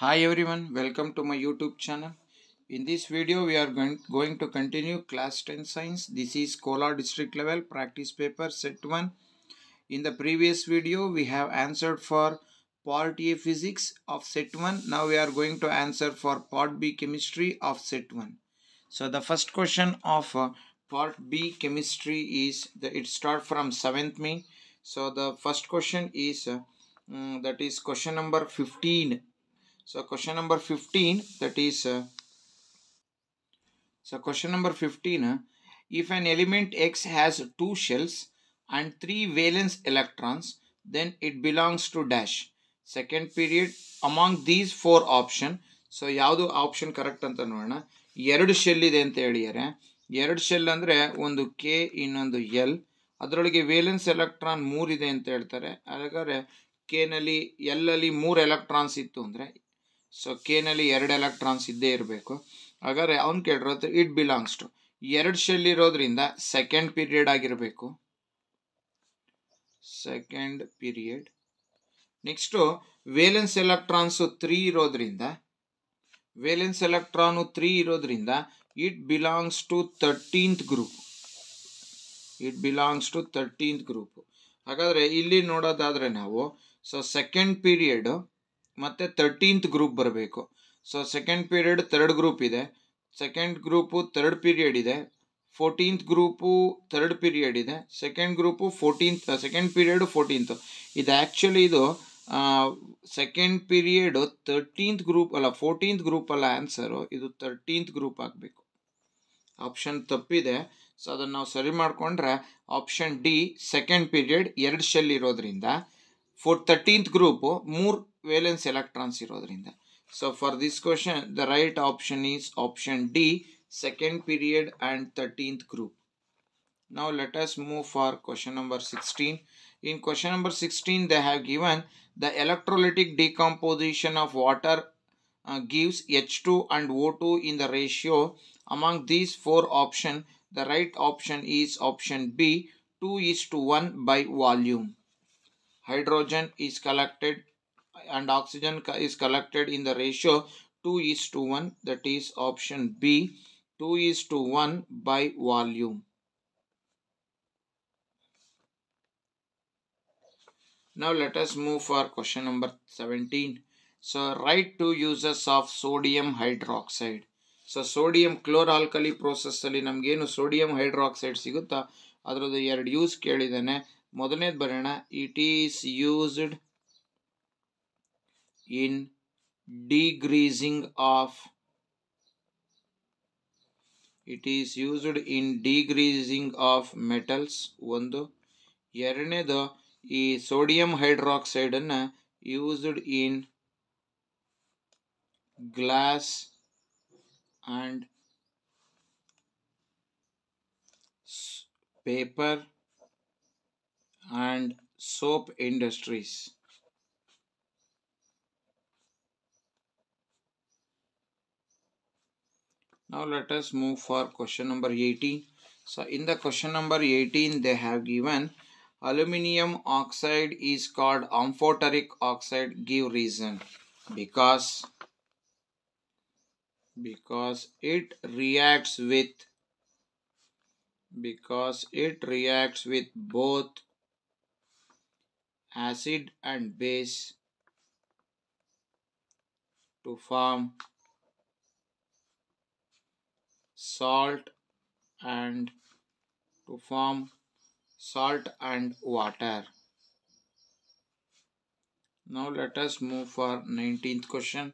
Hi everyone, welcome to my YouTube channel. In this video, we are going, to continue class 10 science. This is Kolar district level practice paper set 1. In the previous video, we have answered for part A physics of set 1. Now we are going to answer for part B chemistry of set 1. So the first question of uh, part B chemistry is, the, it start from 7th May. So the first question is, uh, um, that is question number 15 So question number 15 that is uh, so question number 15 uh, if an element x has two shells and three valence electrons then it belongs to dash second period among these four option so yadu option correct anta nodana eradu shell ide anta heliyare eradu shell andre ondu k inondu l adarolige valence electron 3 ide anta heltare alagare k nalli l alli 3 electrons ittu andre so ಕೆನಲ್ಲಿ ಎರಡು electrons ಇದ್ದೇ ಇರಬೇಕು ಹಾಗಾದರೆ ಅವ್ನು ಕೇಳಿರೋದು it belongs to ಎರಡು shell ಇರೋದ್ರಿಂದ second period ಆಗಿರಬೇಕು second period next valence electrons three ಇರೋದ್ರಿಂದ ವೇಲೆನ್ಸ್ ಎಲೆಕ್ಟ್ರಾನು ತ್ರೀ ಇರೋದ್ರಿಂದ it belongs to thirteenth group it belongs to thirteenth group ಹಾಗಾದರೆ ಇಲ್ಲಿ ನೋಡೋದಾದರೆ ನಾವು ಸೊ ಸೆಕೆಂಡ್ ಪೀರಿಯಡು ಮತ್ತು ತರ್ಟೀನ್ತ್ ಗ್ರೂಪ್ ಬರಬೇಕು so second period third group ಇದೆ ಸೆಕೆಂಡ್ ಗ್ರೂಪು ತರ್ಡ್ ಪೀರಿಯಡ್ ಇದೆ ಫೋರ್ಟೀನ್ತ್ ಗ್ರೂಪು ಥರ್ಡ್ ಪೀರಿಯಡ್ ಇದೆ second group fourteenth second period fourteenth ಇದು ಆ್ಯಕ್ಚುಲಿ ಇದು ಸೆಕೆಂಡ್ ಪೀರಿಯಡು ತರ್ಟೀನ್ತ್ ಗ್ರೂಪ್ ಅಲ್ಲ ಫೋರ್ಟೀನ್ತ್ ಗ್ರೂಪ್ ಅಲ್ಲ answer ಇದು ತರ್ಟೀನ್ತ್ ಗ್ರೂಪ್ ಆಗಬೇಕು ಆಪ್ಷನ್ ತಪ್ಪಿದೆ ಸೊ ಅದನ್ನು ನಾವು ಸರಿ ಮಾಡಿಕೊಂಡ್ರೆ ಆಪ್ಷನ್ ಡಿ ಸೆಕೆಂಡ್ ಪೀರಿಯಡ್ ಎರಡು ಶೆಲ್ ಇರೋದ್ರಿಂದ ಫೋರ್ ತರ್ಟೀನ್ತ್ ಗ್ರೂಪು ಮೂರು ವೇಲೆನ್ಸ್ ಎಲೆಕ್ಟ್ರಾನ್ಸ್ ಇರೋದ್ರಿಂದ So for this question, the right option is option D, second period and thirteenth group. Now let us move for question number 16. In question number 16 they have given the electrolytic decomposition of water uh, gives H2 and O2 in the ratio. Among these four option, the right option is option B 2 is to 1 by volume. Hydrogen is collected and oxygen is collected in the ratio 2 is to 1 that is option B 2 is to 1 by volume. Now let us move for question number 17. So write two uses of sodium hydroxide. So so sodium chloralkali ಪ್ರೋಸೆಸ್ಸಲ್ಲಿ ನಮಗೇನು sodium hydroxide ಸಿಗುತ್ತಾ ಅದರದ್ದು ಎರಡು use kelidane modane barana it is used in degreasing of it is used in degreasing of metals ondu erneda ee sodium hydroxide na used in glass and paper and soap industries Now let us move for question number 18. So in the question number 18 they have given aluminium oxide is called amphoteric oxide give reason because because it reacts with because it reacts with both acid and base to form salt and to form salt and water. Now let us move for 19th question.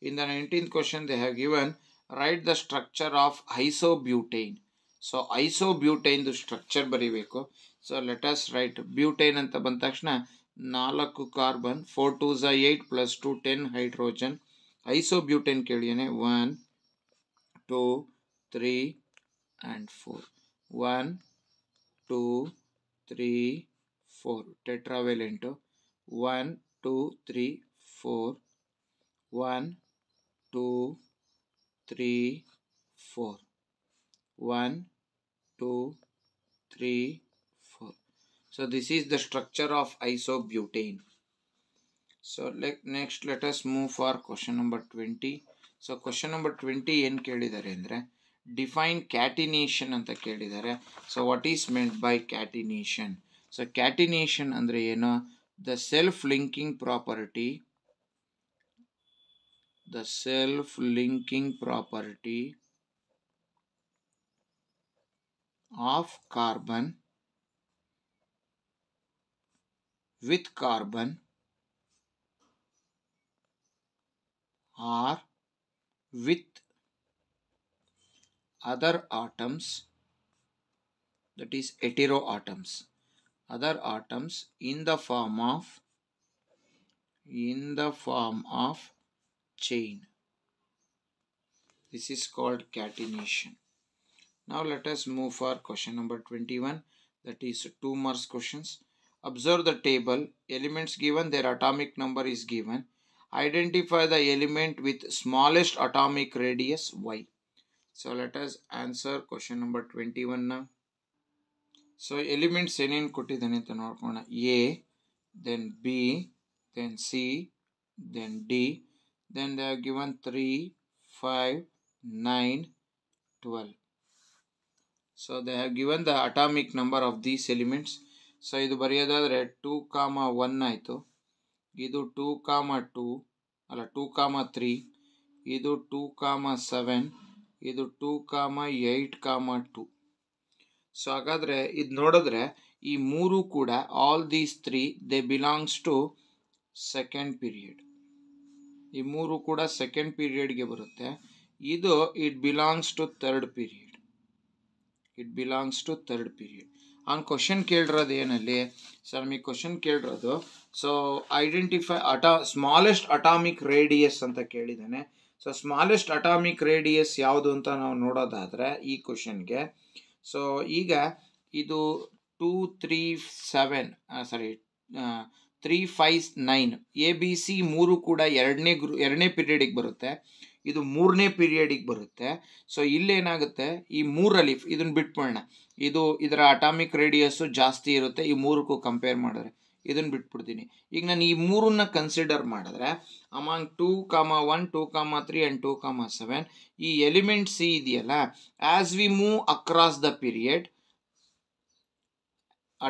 In the 19th question they have given write the structure of isobutane. so so isobutane the structure let so ಐಸೋಬ್ಯೂಟೈನ್ದು structure ಬರೀಬೇಕು so let us write butane ಅಂತ ಬಂದ ತಕ್ಷಣ ನಾಲ್ಕು carbon four two are eight plus two ten hydrogen isobutane ಕೇಳಿಯೇನೆ one two 3 and 4. 1, Tetravalent. 1, 2, 3, So this is the structure of isobutane. So let, next let us move for question number 20. So question number 20 in Kedidarendra. Right? define catenation and anta kelidare so what is meant by catenation so catenation andre the self linking property the self linking property of carbon with carbon or with other atoms that is hetero atoms, other atoms in the form of in the form of chain this is called catenation now let us move for question number 21 that is two marks questions observe the table elements given their atomic number is given identify the element with smallest atomic radius y so let us answer question number twenty now. So elements ಏನೇನು ಕೊಟ್ಟಿದ್ದಾನೆ ಅಂತ ನೋಡ್ಕೋಣ A then B then C then D then they are given three five nine twelve so they have given the atomic number of these elements so ಇದು ಬರೆಯೋದಾದರೆ two comma one ಆಯಿತು ಇದು two comma two ಅಲ್ಲ two comma three ಇದು two comma seven ಇದು two comma eight comma two so ಹಾಗಾದರೆ ಇದು ನೋಡಿದ್ರೆ ಈ ಮೂರು ಕೂಡ all these three they belongs to second period ಈ ಮೂರು ಕೂಡ ಸೆಕೆಂಡ್ ಪೀರಿಯಡ್ಗೆ ಬರುತ್ತೆ ಇದು it belongs to third period it belongs to third period ಅವ್ನು ಕ್ವಶನ್ ಕೇಳಿರೋದು ಏನಲ್ಲಿ ಸರ್ ನಮಗೆ ಕ್ವಶನ್ ಕೇಳಿರೋದು ಸೊ ಐಡೆಂಟಿಫೈ ಅಟಾ ಸ್ಮಾಲೆಸ್ಟ್ ಅಟಾಮಿಕ್ ರೇಡಿಯಸ್ ಅಂತ ಕೇಳಿದ್ದಾನೆ ಸೊ ಸ್ಮಾಲೆಸ್ಟ್ ಅಟಾಮಿಕ್ ರೇಡಿಯಸ್ ಯಾವುದು ಅಂತ ನಾವು ನೋಡೋದಾದರೆ ಈ ಕ್ವಶನ್ಗೆ ಸೊ ಈಗ ಇದು two three seven sorry three five nine A B C ಮೂರು ಕೂಡ ಎರಡನೇ ಗ್ರೂ ಎರಡನೇ ಪೀರಿಯಡಿಗೆ ಬರುತ್ತೆ ಇದು ಮೂರನೇ ಪೀರಿಯಡಿಗೆ ಬರುತ್ತೆ ಸೊ ಇಲ್ಲೇನಾಗುತ್ತೆ ಈ ಮೂರಲ್ಲಿ ಇದನ್ನು ಬಿಟ್ಬಿಡೋಣ ಇದು ಇದರ ಅಟಾಮಿಕ್ ರೇಡಿಯಸ್ಸು ಜಾಸ್ತಿ ಇರುತ್ತೆ ಈ ಮೂರಕ್ಕೂ ಕಂಪೇರ್ ಮಾಡಿದ್ರೆ ಇದನ್ನು ಬಿಟ್ಬಿಡ್ತೀನಿ ಈಗ ನಾನು ಈ ಮೂರನ್ನ ಕನ್ಸಿಡರ್ ಮಾಡಿದ್ರೆ among two comma one two comma three and two comma seven ಈ ಎಲಿಮೆಂಟ್ ಸಿ ಇದೆಯಲ್ಲ as we move across the period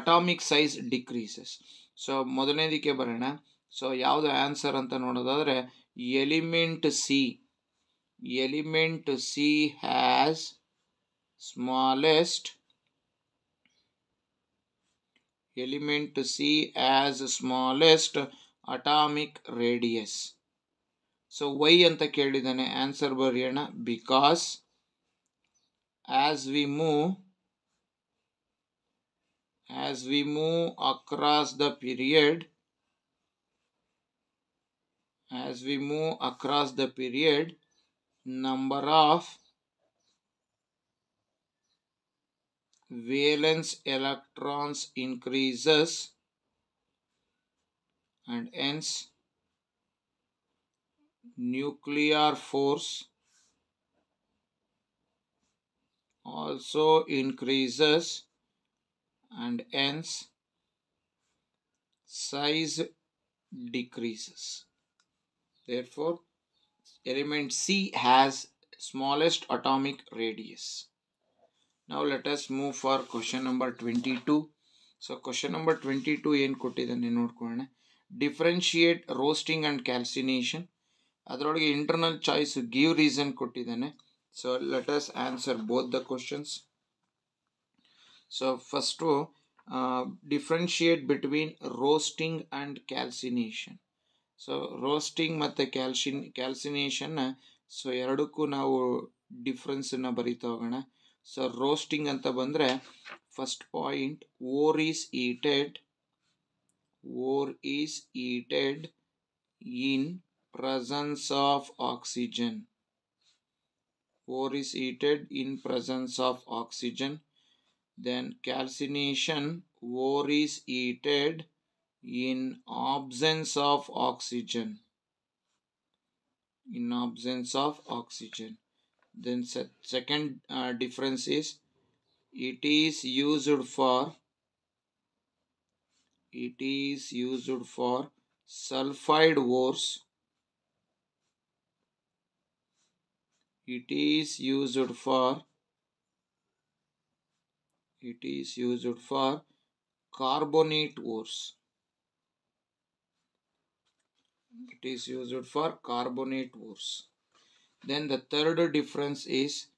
atomic size decreases so ಮೊದಲನೇದಕ್ಕೆ ಬರೋಣ ಸೊ ಯಾವುದು ಆನ್ಸರ್ ಅಂತ ನೋಡೋದಾದರೆ element C element C has smallest element C as smallest atomic radius. So why anta kedidane answer bariyana because as we move as we move across the period as we move across the period number of valence electrons increases and hence nuclear force also increases and hence size decreases. Therefore, element C has smallest atomic radius. ನಾವು let us move for question number twenty two so question number twenty two ಏನು ಕೊಟ್ಟಿದ್ದಾನೆ ನೋಡ್ಕೊಳ್ಳೋಣ differentiate roasting and calcination ಅದರೊಳಗೆ internal choice give reason ಕೊಟ್ಟಿದ್ದಾನೆ so let us answer both the questions so first differentiate between roasting and calcination so roasting ಮತ್ತು calcine ಕ್ಯಾಲ್ಸಿನೇಷನ್ನ so ಎರಡಕ್ಕೂ ನಾವು ಡಿಫ್ರೆನ್ಸನ್ನು ಬರೀತಾ ಹೋಗೋಣ roasting and the bandra first point. Ore is heated. Ore is heated in presence of oxygen. Ore is heated in presence of oxygen. Then calcination, ore is heated in absence of oxygen. In absence of oxygen. Then second uh, difference is it is used for it is used for sulfide ores. It is used for it is used for carbonate ores. It is used for carbonate ores. Then the third difference is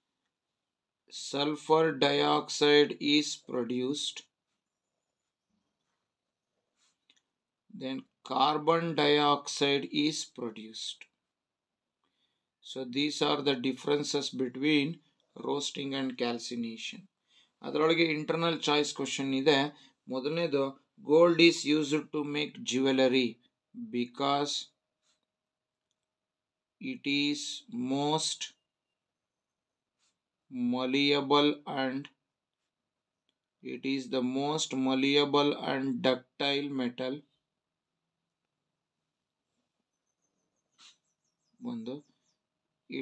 sulfur dioxide is produced. Then carbon dioxide is produced. So these are the differences between roasting and calcination. Adarolage internal choice question ide. Modane gold is used to make jewelry because it is most malleable and it is the most malleable and ductile metal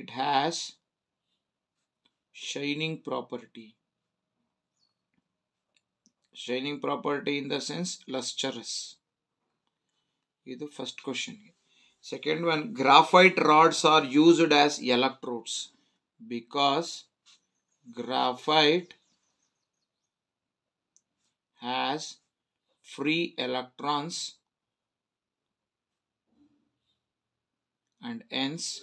it has shining property shining property in the sense lustrous is the first question Second one, graphite rods are used as electrodes because graphite has free electrons and hence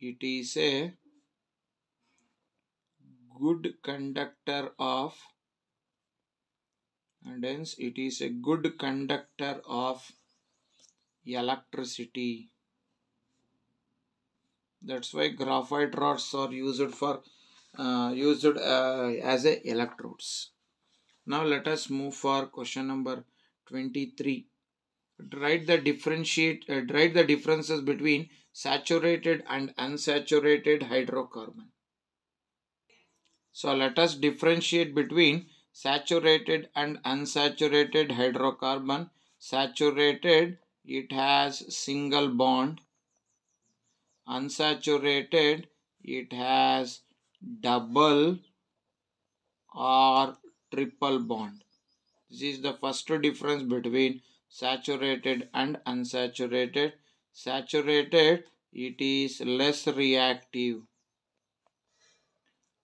it is a good conductor of and hence it is a good conductor of electricity. That's why graphite rods are used for uh, used uh, as a electrodes. Now let us move for question number 23. Write the differentiate uh, write the differences between saturated and unsaturated hydrocarbon. So let us differentiate between saturated and unsaturated hydrocarbon. Saturated it has single bond. Unsaturated, it has double or triple bond. This is the first difference between saturated and unsaturated. Saturated, it is less reactive.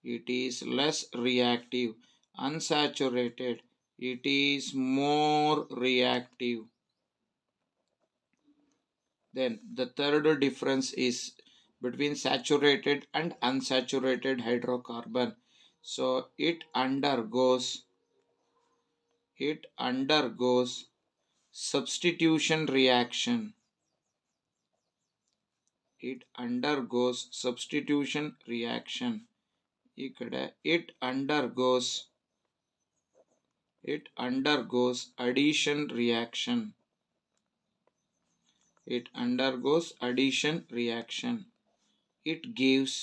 It is less reactive. Unsaturated, it is more reactive. Then the third difference is between saturated and unsaturated hydrocarbon. So it undergoes it undergoes substitution reaction. It undergoes substitution reaction. It undergoes it undergoes addition reaction it undergoes addition reaction it gives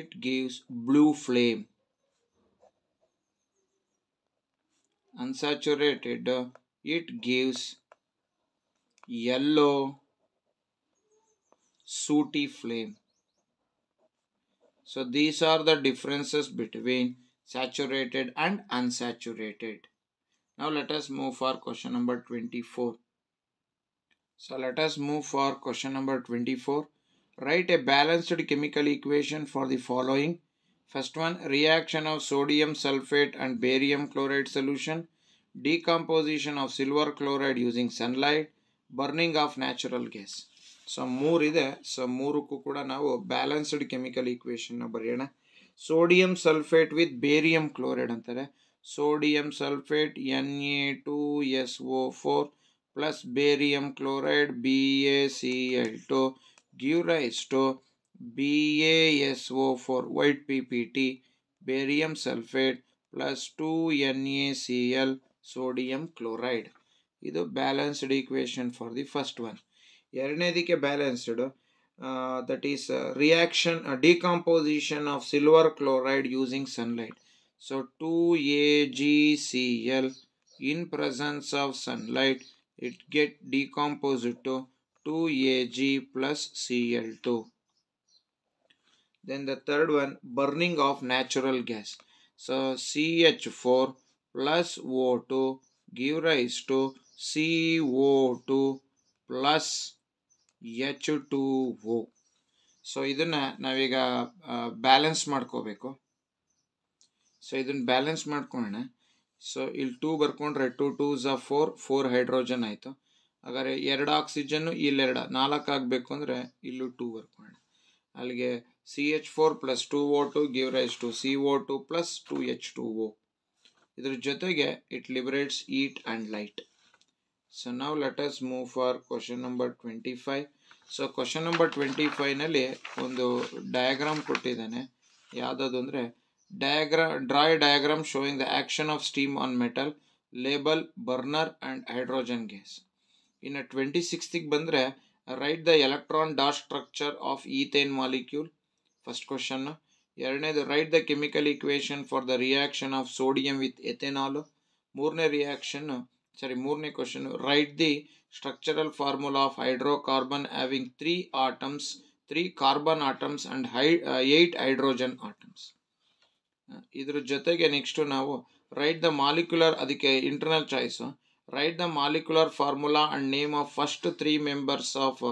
it gives blue flame unsaturated it gives yellow sooty flame so these are the differences between saturated and unsaturated now let us move for question number 24 So let us move for question number 24. Write a balanced chemical equation for the following. First one, reaction of sodium sulfate and barium chloride solution, decomposition of silver chloride using sunlight, Burning of natural gas. So, more ide. So, more kukuda now balanced chemical equation number. Sulphate Sodium sulfate with barium chloride. Sodium N Na2SO4. plus barium chloride BaCl2 give rise to BaSO4 white PPT barium sulfate plus 2 NaCl sodium chloride. This is balanced equation for the first one. You are This is balanced. that is a reaction a decomposition of silver chloride using sunlight. So 2AgCl in presence of sunlight it get decomposed to 2Ag plus Cl2. Then the third one, burning of natural gas. So CH4 plus O2 give rise to CO2 plus H2O. So ಇದನ್ನು ನಾವೀಗ balance ಮಾಡ್ಕೋಬೇಕು so ಇದನ್ನ balance ಮಾಡ್ಕೊಳ್ಳೋಣ so ಇಲ್ಲಿ two ಬರ್ಕೊಂಡ್ರೆ two two are four four hydrogen ಆಯಿತು ಹಾಗಾದ್ರೆ ಎರಡು ಆಕ್ಸಿಜನ್ನು ಇಲ್ಲೆರಡು ನಾಲ್ಕು ಆಗಬೇಕು ಅಂದರೆ ಇಲ್ಲೂ ಟೂ ಬರ್ಕೊಂಡು ಅಲ್ಲಿಗೆ C H four plus two O two give rise to C O two plus two H two O ಇದ್ರ ಜೊತೆಗೆ it liberates heat and light so ನಾವು let us move for question number twenty five so question number twenty ಫೈವ್ನಲ್ಲಿ ಒಂದು diagram ಕೊಟ್ಟಿದ್ದಾನೆ ಯಾವುದದು ಅಂದರೆ diagram dry diagram showing the action of steam on metal label burner and hydrogen gas in a 26th bandre write the electron dot structure of ethane molecule first question ernade write the chemical equation for the reaction of sodium with ethanol moorne reaction sorry moorne question write the structural formula of hydrocarbon having three atoms three carbon atoms and uh, eight hydrogen atoms ಇದ್ರ ಜೊತೆಗೆ next ನಾವು write the molecular ಅದಕ್ಕೆ internal choice write the molecular formula and name of first three members of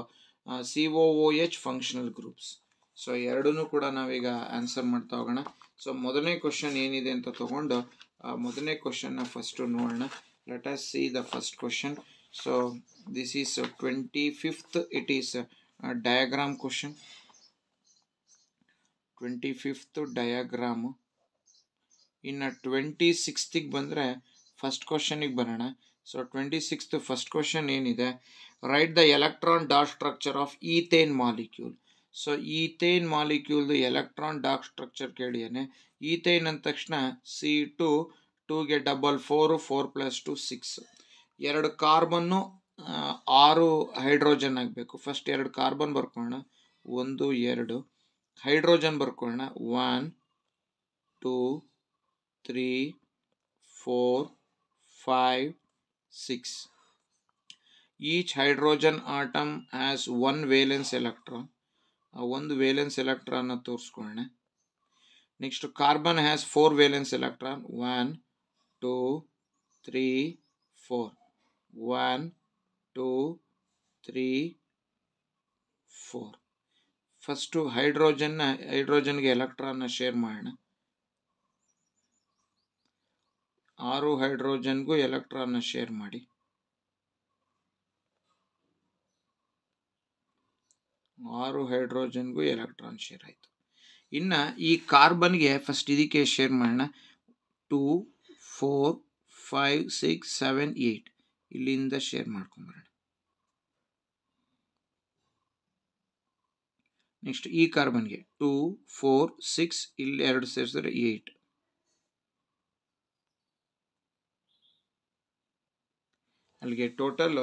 C O O H functional groups so ಎರಡೂ ಕೂಡ ನಾವೀಗ answer ಮಾಡ್ತಾ ಹೋಗೋಣ so ಮೊದಲನೇ ಕ್ವಶನ್ ಏನಿದೆ ಅಂತ ತೊಗೊಂಡು ಮೊದಲನೇ ಕ್ವಶನ್ನ ಫಸ್ಟು ನೋಡೋಣ let us see the first question so this is twenty fifth it is diagram question twenty fifth diagram ಇನ್ನು ಟ್ವೆಂಟಿ ಸಿಕ್ಸ್ತಿಗೆ ಬಂದರೆ ಫಸ್ಟ್ ಕ್ವಶನಿಗೆ ಬರೋಣ so twenty sixth first question ಏನಿದೆ write the electron dot structure of ethane molecule so ethane ಮಾಲಿಕ್ಯೂಲ್ದು electron dot structure ಕೇಳಿಯೇ ethane ಅಂದ ತಕ್ಷಣ ಸಿ ಟು ಟೂಗೆ double four four plus two six ಎರಡು ಕಾರ್ಬನ್ನು ಆರು ಹೈಡ್ರೋಜನ್ ಆಗಬೇಕು ಫಸ್ಟ್ ಎರಡು ಕಾರ್ಬನ್ ಬರ್ಕೊಳ್ಳೋಣ ಒಂದು ಎರಡು ಹೈಡ್ರೋಜನ್ ಬರ್ಕೊಳ್ಳೋಣ one two three, four, five, six. Each hydrogen atom has one valence electron. ಆ ಒಂದು ವೇಲೆನ್ಸ್ ಎಲೆಕ್ಟ್ರಾನ ತೋರಿಸ್ಕೊಳ್ಳೆ next carbon has four valence electron one two three four one two three four first ಹೈಡ್ರೋಜನ್ನ ಹೈಡ್ರೋಜನ್ಗೆ ಎಲೆಕ್ಟ್ರಾನ್ನ ಶೇರ್ ಮಾಡೋಣ ಆರು ಹೈಡ್ರೋಜನ್ಗೂ ಎಲೆಕ್ಟ್ರಾನ್ ಶೇರ್ ಮಾಡಿ ಆರು ಹೈಡ್ರೋಜನ್ಗೂ ಎಲೆಕ್ಟ್ರಾನ್ ಶೇರ್ ಆಯಿತು ಇನ್ನು ಈ ಕಾರ್ಬನ್ಗೆ ಫಸ್ಟ್ ಇದಕ್ಕೆ ಶೇರ್ ಮಾಡೋಣ two four five six seven eight ಇಲ್ಲಿಂದ ಶೇರ್ ಮಾಡ್ಕೊಂಬರೋಣ ನೆಕ್ಸ್ಟ್ ಈ ಕಾರ್ಬನ್ಗೆ ಟೂ ಫೋರ್ ಸಿಕ್ಸ್ ಇಲ್ಲಿ ಎರಡು ಸೇರಿಸಿದ್ರೆ ಏಯ್ಟ್ ಅಲ್ಲಿಗೆ ಟೋಟಲ್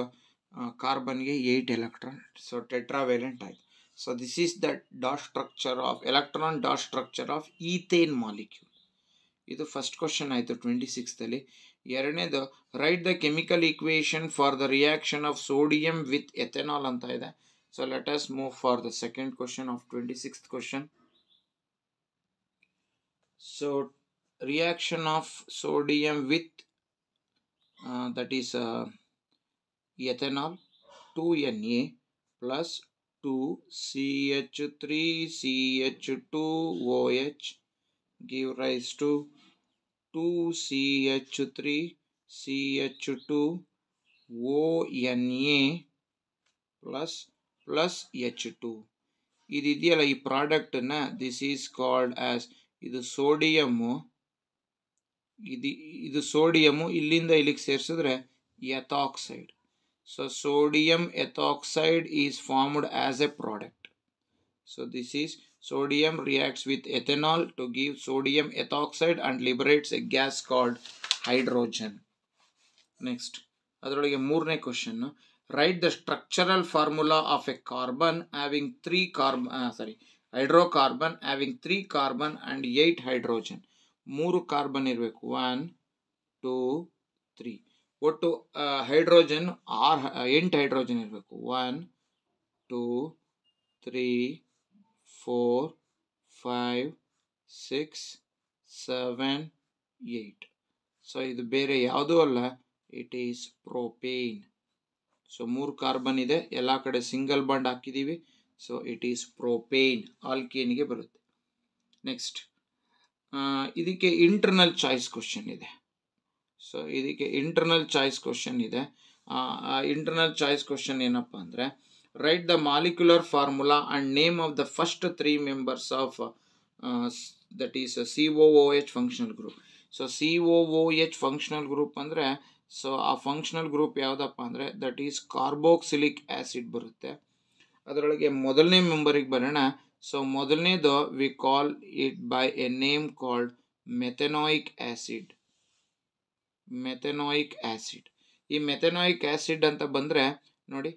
ಕಾರ್ಬನ್ಗೆ ಏಯ್ಟ್ ಎಲೆಕ್ಟ್ರಾನ್ ಸೊ ಟೆಟ್ರಾವೇಲೆಂಟ್ ಆಯಿತು so this is the dot structure of electron dot structure of ethane molecule ಇದು ಫಸ್ಟ್ ಕ್ವಶನ್ ಆಯಿತು ಟ್ವೆಂಟಿ ಸಿಕ್ಸ್ತಲ್ಲಿ ಎರಡನೇದು write the chemical equation for the reaction of sodium with ethanol ಅಂತ ಇದೆ so let us move for the second question of twenty sixth question so reaction of sodium with that is ethanol two N A plus two C H three C H two O H give rise to to C H three C H two O N A plus plus H two ಇದೆಯಲ್ಲ ಈ ಪ್ರಾಡಕ್ಟನ್ನ this is called as ಇದು sodium ಇದು ಇದು sodium ಇಲ್ಲಿಂದ ಇಲ್ಲಿಗೆ ಸೇರಿಸಿದ್ರೆ ethoxide So sodium ethoxide is formed as a product. So this is sodium reacts with ethanol to give sodium ethoxide and liberates a gas called hydrogen. Next. question. Write the structural formula of a carbon having three carbon, sorry, hydrocarbon having three carbon and eight hydrogen. More carbon. One, two, three. ಒಟ್ಟು hydrogen or ಎಂಟು hydrogen ಇರಬೇಕು one two three four five six seven eight so ಇದು ಬೇರೆ ಯಾವುದೂ ಅಲ್ಲ it is propane so ಮೂರು carbon ಇದೆ ಎಲ್ಲ ಕಡೆ ಸಿಂಗಲ್ ಬಾಂಡ್ ಹಾಕಿದ್ದೀವಿ ಸೊ ಇಟ್ ಈಸ್ ಪ್ರೋಪೇನ್ ಆಲ್ಕೇನಿಗೆ ಬರುತ್ತೆ ನೆಕ್ಸ್ಟ್ ಇದಕ್ಕೆ ಇಂಟರ್ನಲ್ ಚಾಯ್ಸ್ ಕ್ವಶನ್ ಇದೆ ಸೊ ಇದಕ್ಕೆ ಇಂಟರ್ನಲ್ ಚಾಯ್ಸ್ ಕ್ವಶನ್ ಇದೆ ಇಂಟರ್ನಲ್ ಚಾಯ್ಸ್ ಕ್ವಶನ್ ಏನಪ್ಪ ಅಂದರೆ write the molecular formula and name of the first three members of that is C O O H functional group so C O O H functional group ಅಂದರೆ so ಆ functional group ಯಾವುದಪ್ಪ ಅಂದರೆ that is carboxylic acid ಬರುತ್ತೆ ಅದರೊಳಗೆ ಮೊದಲನೇ ಮೆಂಬರಿಗೆ ಬರೋಣ so ಮೊದಲನೇದು we call it by a name called methanoic acid methanoic acid ಈ ಮೆಥೆನೋಯಿಕ್ ಆ್ಯಸಿಡ್ ಅಂತ ಬಂದರೆ ನೋಡಿ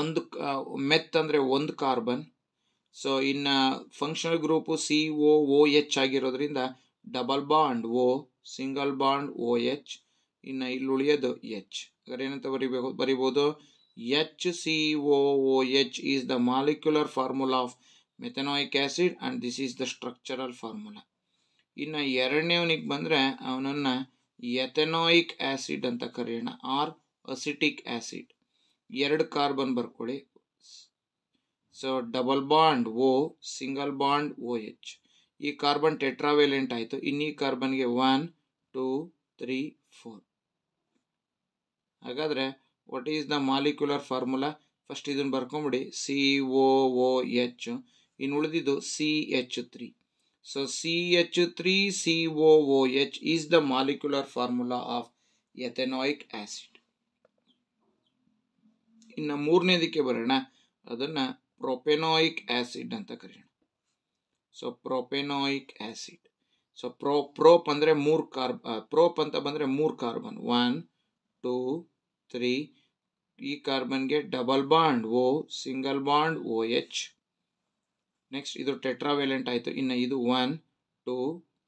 ಒಂದು ಮೆತ್ ಅಂದರೆ ಒಂದು ಕಾರ್ಬನ್ ಸೊ ಇನ್ನು functional group C O O H ಆಗಿರೋದ್ರಿಂದ double bond O single bond O H ಇನ್ನು ಇಲ್ಲಿ ಉಳಿಯೋದು ಎಚ್ ಹಾಗಾದ್ರೆ ಏನಂತ ಬರಿಬೇಕು ಬರಿಬೋದು H C O O H is the molecular formula of methanoic acid and this is the structural formula ಇನ್ನು ಎರಡನೇವನಿಗೆ ಬಂದರೆ ಅವನನ್ನು ಎಥೆನೋಯಿಕ್ ಆ್ಯಸಿಡ್ ಅಂತ ಕರೆಯೋಣ ಆರ್ ಅಸಿಟಿಕ್ ಆ್ಯಸಿಡ್ ಎರಡು ಕಾರ್ಬನ್ ಬರ್ಕೊಳ್ಳಿ so double bond O single bond O H ಈ carbon tetravalent ಆಯಿತು ಇನ್ನೀ ಈ ಕಾರ್ಬನ್ಗೆ ಒನ್ ಟೂ ತ್ರೀ ಫೋರ್ ಹಾಗಾದರೆ what is the molecular formula first ಇದನ್ನು ಬರ್ಕೊಂಬಿಡಿ ಸಿ ಒ ಎಚ್ ಇನ್ನು ಉಳಿದಿದ್ದು C H three so C H O H is the molecular formula of ethanoic acid ಇನ್ನು ಮೂರನೇದಕ್ಕೆ ಬರೋಣ ಅದನ್ನು ಪ್ರೊಪೆನಾಯಿಕ್ ಆ್ಯಸಿಡ್ ಅಂತ ಕರೆಯೋಣ so propanoic acid so pro prop ಅಂದರೆ ಮೂರು ಕಾರ್ಬ್ ಪ್ರೋಪ್ ಅಂತ ಬಂದರೆ ಮೂರು ಕಾರ್ಬನ್ ಒನ್ ಟೂ ತ್ರೀ ಈ ಕಾರ್ಬನ್ಗೆ double bond O single bond O H next ಇದು ಟೆಟ್ರಾವೆಲೆಂಟ್ ಆಯಿತು ಇನ್ನು ಇದು one two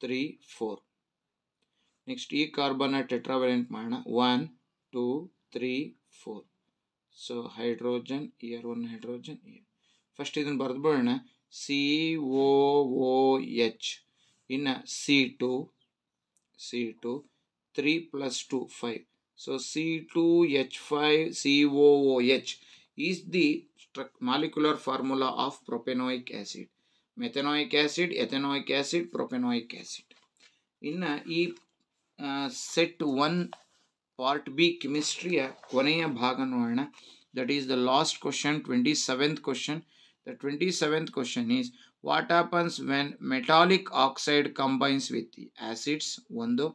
three four next ಈ ಕಾರ್ಬನ್ನ ಟೆಟ್ರಾವೆಲೆಂಟ್ ಮಾಡೋಣ one two three four so hydrogen here one hydrogen here first ಇದನ್ನು ಬರೆದ್ಬಿಡೋಣ ಸಿ ಓ ಓ ಎಚ್ ಇನ್ನು C two C two three plus two five so C two H five C O O H is the molecular formula of propanoic acid methanoic acid ethanoic acid propanoic acid ಇನ್ನು ಈ set one part B ಕೆಮಿಸ್ಟ್ರಿಯ ಕೊನೆಯ ಭಾಗ ನೋಡೋಣ that is the last question twenty seventh question the twenty seventh question is what happens when metallic oxide combines with acids ಒಂದು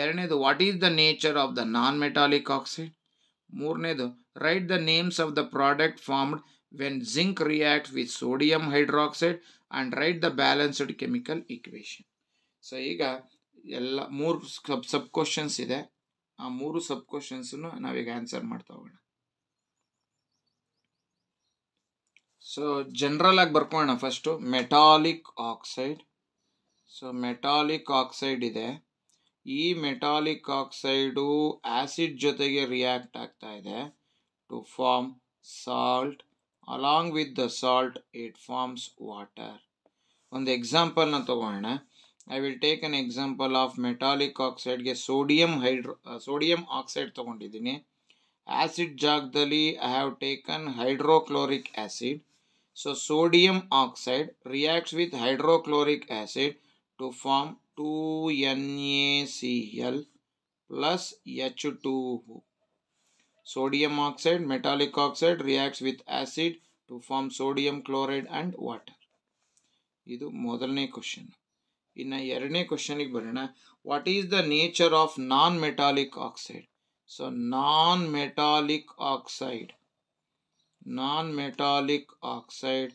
ಎರಡನೇದು what is the nature of the non metallic oxide ಮೂರನೇದು write the names of the product formed when zinc react with sodium hydroxide and write the balanced chemical equation so ಈಗ ಎಲ್ಲ ಮೂರು ಸಬ್ ಸಬ್ questions ಇದೆ ಆ ಮೂರು ಸಬ್ ಕ್ವಶನ್ಸನ್ನು ನಾವೀಗ ಆನ್ಸರ್ ಮಾಡ್ತಾ so general ಆಗಿ ಬರ್ಕೊಳ್ಳೋಣ first metallic oxide so metallic oxide ಇದೆ ಈ ಮೆಟಾಲಿಕ್ ಆಕ್ಸೈಡು ಆ್ಯಸಿಡ್ ಜೊತೆಗೆ ರಿಯಾಕ್ಟ್ ಆಗ್ತಾ ಇದೆ to form salt. Along with the salt, it forms water. ಒಂದು ಎಕ್ಸಾಂಪಲ್ನ ತಗೊಳ್ಳೋಣ I will take an example of metallic ಆಕ್ಸೈಡ್ಗೆ ಸೋಡಿಯಂ ಹೈಡ್ರೋ ಸೋಡಿಯಂ ಆಕ್ಸೈಡ್ ತೊಗೊಂಡಿದ್ದೀನಿ ಆ್ಯಸಿಡ್ ಜಾಗದಲ್ಲಿ I have taken hydrochloric acid so sodium oxide reacts with hydrochloric acid to form two N A C L plus H two Sodium oxide, metallic oxide reacts with acid to form sodium chloride and water. idu modalne question question erane question ಕ್ವಶನಿಗೆ ಬರೋಣ what is the nature of non metallic oxide so non metallic oxide non metallic oxide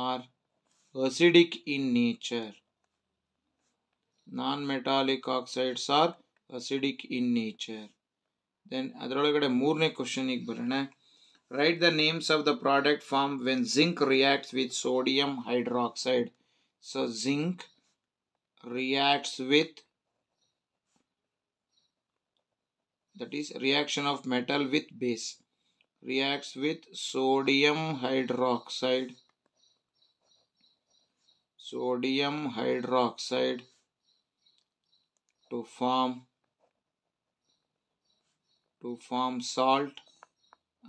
are acidic in nature. Non-metallic oxides are acidic in nature. Then ಅದರೊಳಗಡೆ ಮೂರನೇ ಕ್ವಶನಿಗೆ ಬರೋಣ write the names of the product form when zinc reacts with sodium hydroxide so zinc reacts with that is reaction of metal with base reacts with sodium hydroxide sodium hydroxide to form to form salt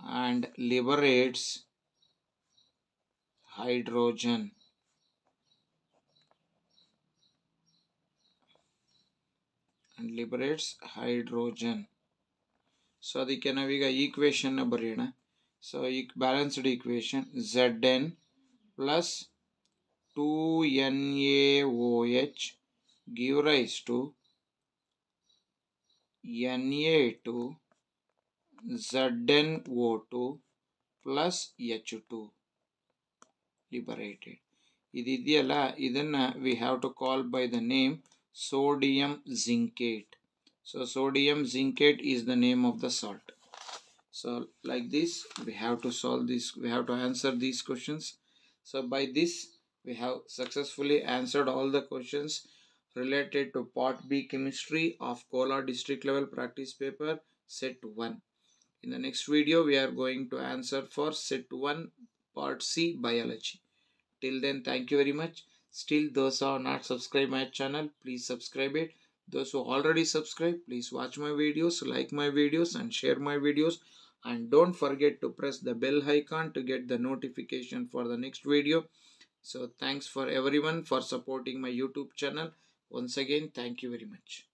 and liberates hydrogen. And liberates hydrogen. So the canaviga equation number. So e balanced equation Zn plus 2NaOH give rise to Na two ZnO2 plus H2 liberated. We have to call by the name sodium zincate. So sodium zincate is the name of the salt. So like this, we have to solve this. We have to answer these questions. So by this, we have successfully answered all the questions related to part B chemistry of Kola district level practice paper set 1. In the next video, we are going to answer for set 1 part C biology. Till then, thank you very much. Still, those who are not subscribed my channel, please subscribe it. Those who already subscribed, please watch my videos, like my videos and share my videos. And don't forget to press the bell icon to get the notification for the next video. So thanks for everyone for supporting my YouTube channel. Once again, thank you very much.